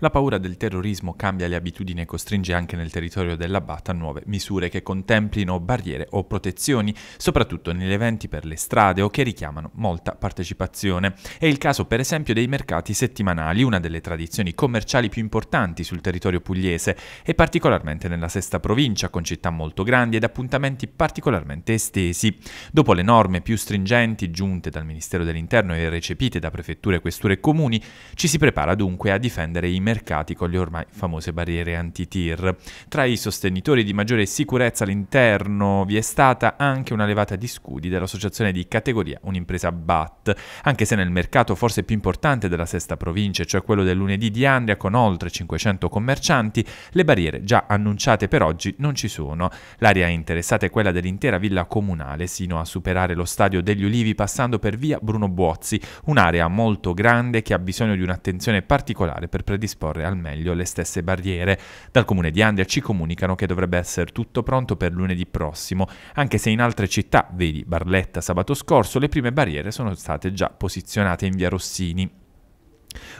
La paura del terrorismo cambia le abitudini e costringe anche nel territorio dell'Abbat a nuove misure che contemplino barriere o protezioni, soprattutto negli eventi per le strade o che richiamano molta partecipazione. È il caso per esempio dei mercati settimanali, una delle tradizioni commerciali più importanti sul territorio pugliese e particolarmente nella sesta provincia, con città molto grandi ed appuntamenti particolarmente estesi. Dopo le norme più stringenti giunte dal Ministero dell'Interno e recepite da prefetture, questure e comuni, ci si prepara dunque a difendere i mercati con le ormai famose barriere anti-tir. Tra i sostenitori di maggiore sicurezza all'interno vi è stata anche una levata di scudi dell'associazione di categoria Un'impresa BAT, anche se nel mercato forse più importante della sesta provincia, cioè quello del lunedì di Andria con oltre 500 commercianti, le barriere già annunciate per oggi non ci sono. L'area interessata è quella dell'intera villa comunale sino a superare lo stadio degli Ulivi passando per via Bruno Buozzi, un'area molto grande che ha bisogno di un'attenzione particolare per predisporre disporre al meglio le stesse barriere. Dal comune di Andria ci comunicano che dovrebbe essere tutto pronto per lunedì prossimo, anche se in altre città, vedi Barletta sabato scorso, le prime barriere sono state già posizionate in via Rossini.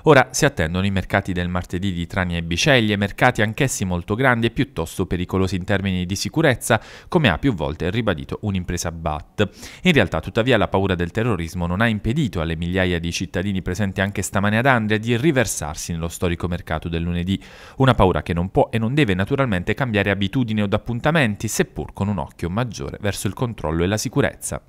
Ora si attendono i mercati del martedì di Trani e Biceglie, mercati anch'essi molto grandi e piuttosto pericolosi in termini di sicurezza, come ha più volte ribadito un'impresa BAT. In realtà, tuttavia, la paura del terrorismo non ha impedito alle migliaia di cittadini presenti anche stamane ad Andria di riversarsi nello storico mercato del lunedì, una paura che non può e non deve naturalmente cambiare abitudini o appuntamenti, seppur con un occhio maggiore verso il controllo e la sicurezza.